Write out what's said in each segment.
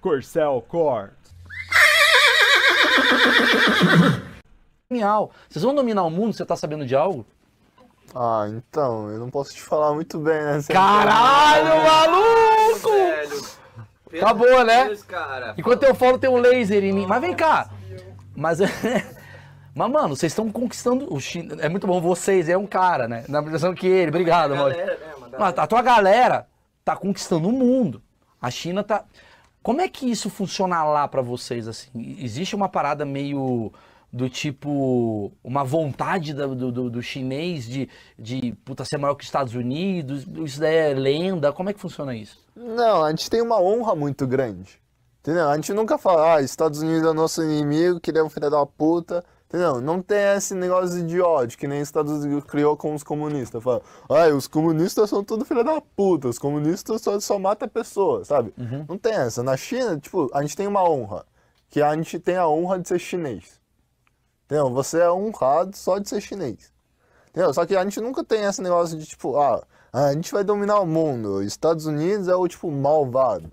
Corcel Core. Genial. Vocês vão dominar o mundo? Você tá sabendo de algo? Ah, então, eu não posso te falar muito bem, né? Você Caralho, maluco! Velho, Acabou, né? Enquanto eu falo, tem um laser em mim. Mas vem cá! Mas. Mas, mano, vocês estão conquistando o China. É muito bom vocês, é um cara, né? Na posição que ele. Obrigado, mano. Né? Mas a tua galera tá conquistando o mundo. A China tá. Como é que isso funciona lá para vocês assim? Existe uma parada meio do tipo uma vontade do, do, do, chinês de, de puta, ser maior que os Estados Unidos? Isso daí é lenda? Como é que funciona isso? Não, a gente tem uma honra muito grande. Entendeu? A gente nunca fala, ah, Estados Unidos é nosso inimigo, que ele é um filho da puta, Entendeu? Não tem esse negócio de ódio que nem os Estados Unidos criou com os comunistas. Fala, ai, os comunistas são tudo filha da puta, os comunistas só, só matam pessoas, sabe? Uhum. Não tem essa. Na China, tipo, a gente tem uma honra, que a gente tem a honra de ser chinês. Entendeu? Você é honrado só de ser chinês. Entendeu? Só que a gente nunca tem esse negócio de, tipo, ah, a gente vai dominar o mundo, Estados Unidos é o, tipo, malvado.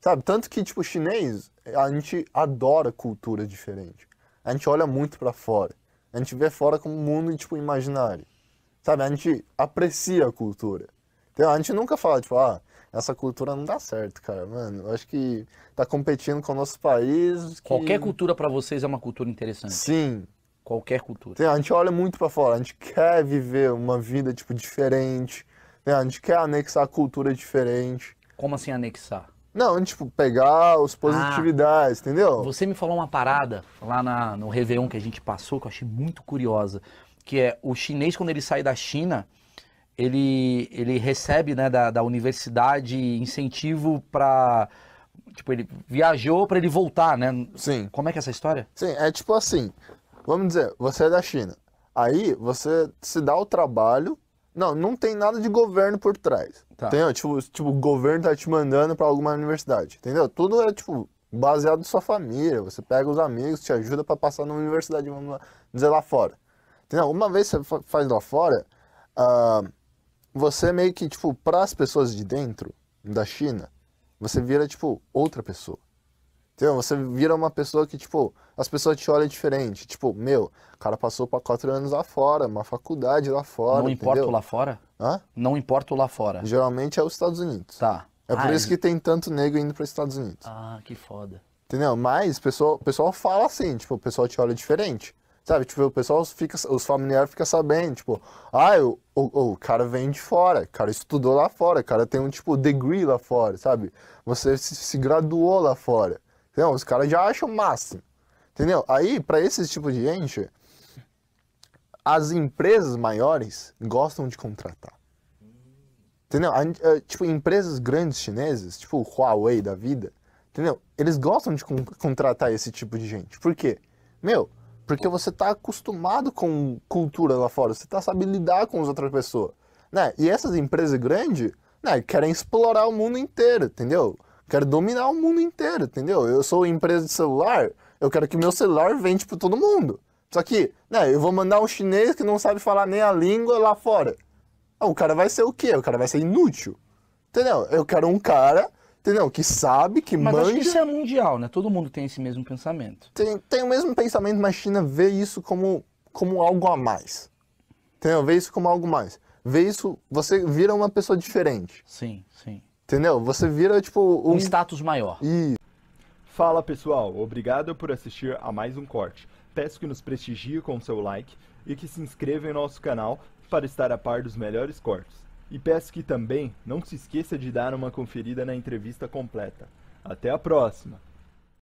Sabe? Tanto que, tipo, chinês, a gente adora cultura diferente. A gente olha muito para fora. A gente vê fora como um mundo tipo imaginário. Sabe? A gente aprecia a cultura. Então, a gente nunca fala tipo, ah, essa cultura não dá certo, cara, mano. Eu acho que tá competindo com o nosso país. Que... Qualquer cultura para vocês é uma cultura interessante. Sim. Qualquer cultura. Então, a gente olha muito para fora, a gente quer viver uma vida tipo diferente. Então, a gente quer anexar cultura diferente. Como assim anexar? Não, tipo, pegar os ah, positividades, ah, entendeu? Você me falou uma parada lá na, no Réveillon que a gente passou, que eu achei muito curiosa, que é o chinês, quando ele sai da China, ele, ele recebe né, da, da universidade incentivo para Tipo, ele viajou para ele voltar, né? Sim. Como é que é essa história? Sim, é tipo assim, vamos dizer, você é da China. Aí você se dá o trabalho. Não, não tem nada de governo por trás. Tá. Entendeu? Tipo, tipo, o governo tá te mandando para alguma universidade, entendeu? Tudo é, tipo, baseado na sua família. Você pega os amigos, te ajuda para passar numa universidade, vamos dizer, lá fora. Entendeu? Uma vez você faz lá fora, uh, você meio que, tipo, para as pessoas de dentro da China, você vira, tipo, outra pessoa. Entendeu? Você vira uma pessoa que, tipo, as pessoas te olham diferente. Tipo, meu, o cara passou para quatro anos lá fora, uma faculdade lá fora. Não entendeu? importa lá fora? Hã? Não importa o lá fora. Geralmente é os Estados Unidos. Tá. É por ah, isso é. que tem tanto negro indo para os Estados Unidos. Ah, que foda. Entendeu? Mas o pessoal, pessoal fala assim, tipo, o pessoal te olha diferente. Sabe, tipo, o pessoal fica, os familiares ficam sabendo, tipo, ah, o, o, o, cara vem de fora, o cara estudou lá fora, o cara tem um, tipo, degree lá fora, sabe? Você se, se graduou lá fora. Entendeu? Os caras já acham o máximo. Entendeu? Aí, para esse tipo de gente, as empresas maiores gostam de contratar. Entendeu? A, a, eh, tipo, empresas grandes chinesas, tipo o Huawei da vida, entendeu? Eles gostam de con contratar esse tipo de gente. Por quê? Meu, porque você tá acostumado com cultura lá fora, você tá sabendo lidar com as outras pessoas, né? E essas empresas grandes, né, querem explorar o mundo inteiro, entendeu? Querem dominar o mundo inteiro, entendeu? Eu sou empresa de celular, eu quero que meu celular vende para todo mundo. Só que, né, eu vou mandar um chinês que não sabe falar nem a língua lá fora. Ah, o cara vai ser o quê? O cara vai ser inútil. Entendeu? Eu quero um cara, entendeu? Que sabe, que mas manja. Mas acho que isso é mundial, né? Todo mundo tem esse mesmo pensamento. Tem, tem o mesmo pensamento, mas a China vê isso como, como algo a mais. Entendeu? Vê isso como algo mais. Vê isso, você vira uma pessoa diferente. Sim, sim. Entendeu? Você vira, tipo... Um, um status maior. Isso. Fala pessoal, obrigado por assistir a mais um corte. Peço que nos prestigie com seu like e que se inscreva em nosso canal para estar a par dos melhores cortes. E peço que também não se esqueça de dar uma conferida na entrevista completa. Até a próxima!